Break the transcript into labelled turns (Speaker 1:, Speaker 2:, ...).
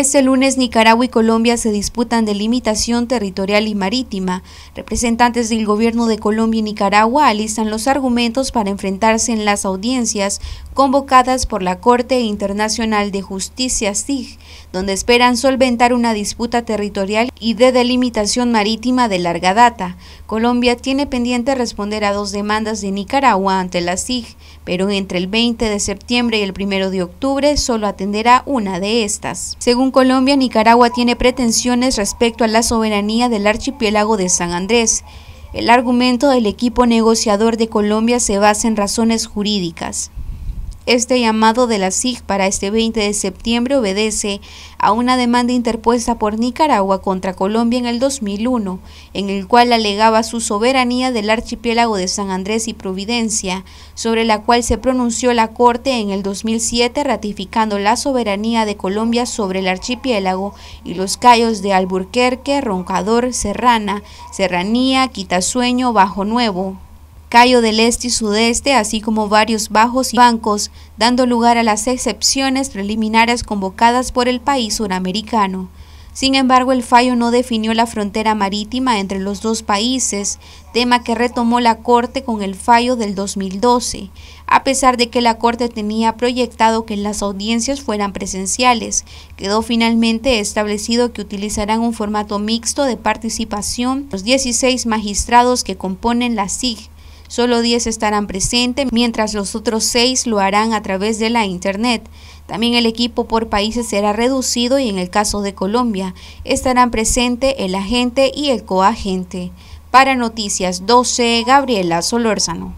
Speaker 1: Este lunes Nicaragua y Colombia se disputan delimitación territorial y marítima. Representantes del gobierno de Colombia y Nicaragua alistan los argumentos para enfrentarse en las audiencias convocadas por la Corte Internacional de Justicia SIG, donde esperan solventar una disputa territorial y de delimitación marítima de larga data. Colombia tiene pendiente responder a dos demandas de Nicaragua ante la SIG, pero entre el 20 de septiembre y el 1 de octubre solo atenderá una de estas. Según Colombia, Nicaragua tiene pretensiones respecto a la soberanía del archipiélago de San Andrés. El argumento del equipo negociador de Colombia se basa en razones jurídicas. Este llamado de la SIG para este 20 de septiembre obedece a una demanda interpuesta por Nicaragua contra Colombia en el 2001, en el cual alegaba su soberanía del archipiélago de San Andrés y Providencia, sobre la cual se pronunció la Corte en el 2007 ratificando la soberanía de Colombia sobre el archipiélago y los callos de Alburquerque, Roncador, Serrana, Serranía, Quitasueño, Bajo Nuevo, Cayo del Este y Sudeste, así como varios bajos y bancos, dando lugar a las excepciones preliminares convocadas por el país suramericano. Sin embargo, el fallo no definió la frontera marítima entre los dos países, tema que retomó la Corte con el fallo del 2012, a pesar de que la Corte tenía proyectado que las audiencias fueran presenciales. Quedó finalmente establecido que utilizarán un formato mixto de participación los 16 magistrados que componen la SIG, Solo 10 estarán presentes, mientras los otros 6 lo harán a través de la Internet. También el equipo por países será reducido y en el caso de Colombia estarán presentes el agente y el coagente. Para Noticias 12, Gabriela Solórzano.